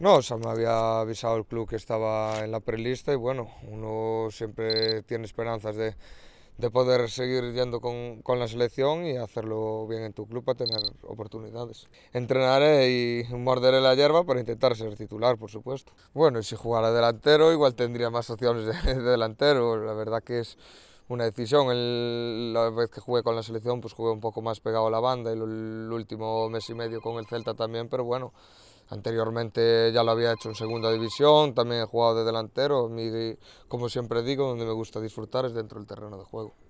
No, o sea, me había avisado el club que estaba en la prelista y bueno, uno siempre tiene esperanzas de, poder seguir yendo con, la selección y hacerlo bien en tu club para tener oportunidades. Entrenaré y morderé la hierba para intentar ser titular, por supuesto. Bueno, y si jugara delantero, igual tendría más opciones de, delantero. La verdad que es una decisión. la vez que jugué con la selección, pues jugué un poco más pegado a la banda y el último mes y medio con el Celta también, pero bueno. Anteriormente ya lo había hecho en segunda división, también he jugado de delantero, mi, como siempre digo, donde me gusta disfrutar es dentro del terreno de juego.